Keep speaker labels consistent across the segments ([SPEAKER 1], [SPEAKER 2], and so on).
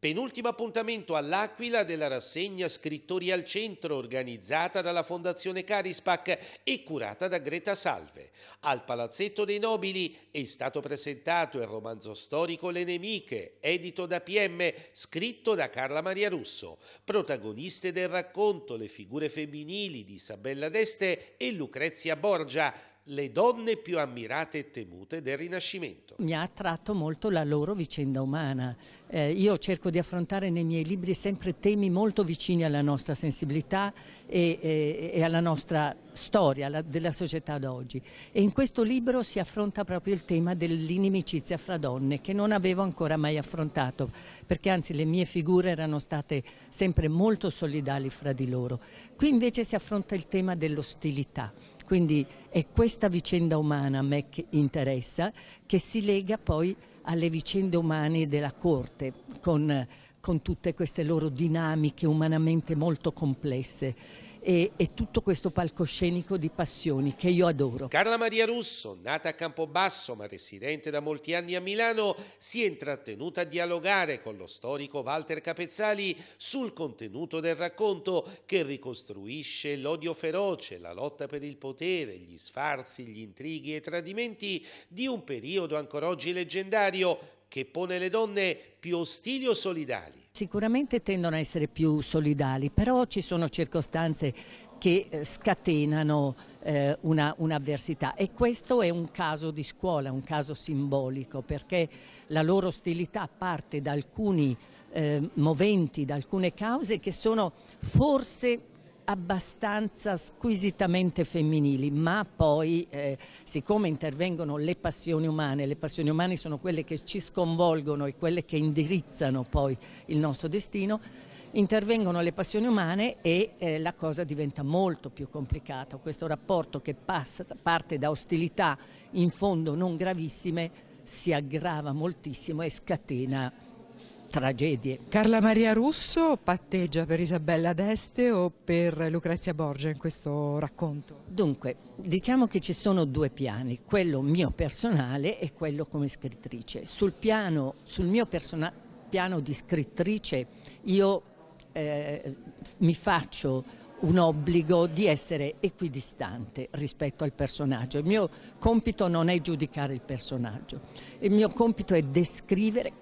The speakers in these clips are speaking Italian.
[SPEAKER 1] Penultimo appuntamento all'Aquila della rassegna Scrittori al Centro organizzata dalla Fondazione Carispac e curata da Greta Salve. Al Palazzetto dei Nobili è stato presentato il romanzo storico Le Nemiche, edito da PM, scritto da Carla Maria Russo. Protagoniste del racconto le figure femminili di Isabella d'Este e Lucrezia Borgia, le donne più ammirate e temute del Rinascimento.
[SPEAKER 2] Mi ha attratto molto la loro vicenda umana. Eh, io cerco di affrontare nei miei libri sempre temi molto vicini alla nostra sensibilità e, e, e alla nostra storia la, della società d'oggi. E in questo libro si affronta proprio il tema dell'inimicizia fra donne, che non avevo ancora mai affrontato, perché anzi le mie figure erano state sempre molto solidali fra di loro. Qui invece si affronta il tema dell'ostilità quindi è questa vicenda umana a me che interessa, che si lega poi alle vicende umane della Corte, con, con tutte queste loro dinamiche umanamente molto complesse e, e tutto questo palcoscenico di passioni che io adoro. Carla
[SPEAKER 1] Maria Russo, nata a Campobasso ma residente da molti anni a Milano, si è intrattenuta a dialogare con lo storico Walter Capezzali sul contenuto del racconto che ricostruisce l'odio feroce, la lotta per il potere, gli sfarzi, gli intrighi e i tradimenti di un periodo ancora oggi leggendario che pone le donne più ostili o solidali
[SPEAKER 2] Sicuramente tendono a essere più solidali, però ci sono circostanze che eh, scatenano eh, un'avversità una e questo è un caso di scuola, un caso simbolico perché la loro ostilità parte da alcuni eh, moventi, da alcune cause che sono forse abbastanza squisitamente femminili, ma poi eh, siccome intervengono le passioni umane, le passioni umane sono quelle che ci sconvolgono e quelle che indirizzano poi il nostro destino, intervengono le passioni umane e eh, la cosa diventa molto più complicata, questo rapporto che passa, parte da ostilità in fondo non gravissime si aggrava moltissimo e scatena tragedie. Carla Maria Russo patteggia per Isabella d'Este o per Lucrezia Borgia in questo racconto? Dunque, diciamo che ci sono due piani, quello mio personale e quello come scrittrice. Sul, piano, sul mio piano di scrittrice io eh, mi faccio un obbligo di essere equidistante rispetto al personaggio. Il mio compito non è giudicare il personaggio, il mio compito è descrivere,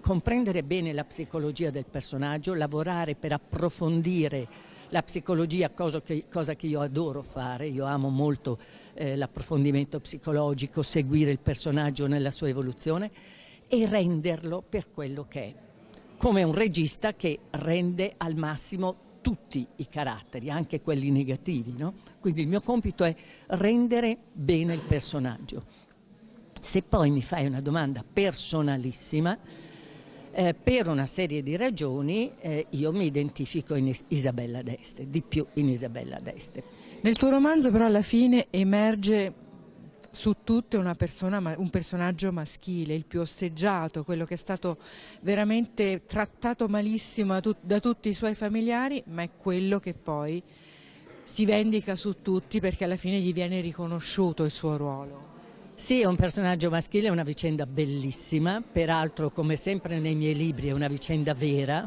[SPEAKER 2] comprendere bene la psicologia del personaggio, lavorare per approfondire la psicologia, cosa che, cosa che io adoro fare, io amo molto eh, l'approfondimento psicologico, seguire il personaggio nella sua evoluzione e renderlo per quello che è, come un regista che rende al massimo tutti i caratteri, anche quelli negativi. No? Quindi il mio compito è rendere bene il personaggio. Se poi mi fai una domanda personalissima, eh, per una serie di ragioni eh, io mi identifico in Isabella d'Este, di più in Isabella d'Este. Nel tuo romanzo però alla fine emerge su tutte persona, un personaggio maschile, il più osteggiato, quello che è stato veramente trattato malissimo da tutti i suoi familiari, ma è quello che poi si vendica su tutti perché alla fine gli viene riconosciuto il suo ruolo. Sì, è un personaggio maschile, è una vicenda bellissima, peraltro come sempre nei miei libri è una vicenda vera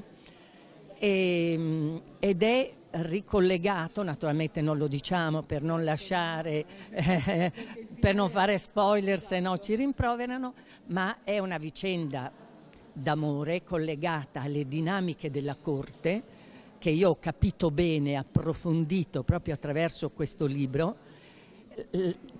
[SPEAKER 2] e, ehm, ed è ricollegato, naturalmente non lo diciamo per non lasciare, eh, per non fare spoiler se no ci rimproverano, ma è una vicenda d'amore collegata alle dinamiche della Corte che io ho capito bene, approfondito proprio attraverso questo libro,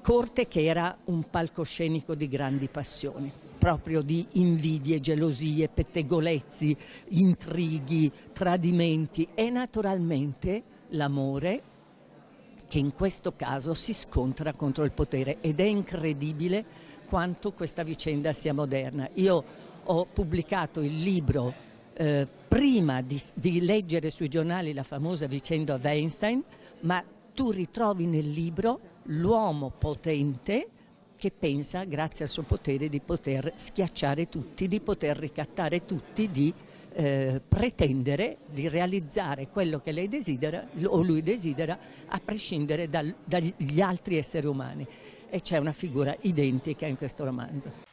[SPEAKER 2] Corte che era un palcoscenico di grandi passioni proprio di invidie, gelosie, pettegolezzi, intrighi, tradimenti e naturalmente l'amore che in questo caso si scontra contro il potere ed è incredibile quanto questa vicenda sia moderna. Io ho pubblicato il libro eh, prima di, di leggere sui giornali la famosa vicenda di Einstein, ma tu ritrovi nel libro l'uomo potente che pensa, grazie al suo potere, di poter schiacciare tutti, di poter ricattare tutti, di eh, pretendere di realizzare quello che lei desidera o lui desidera a prescindere dal, dagli altri esseri umani e c'è una figura identica in questo romanzo.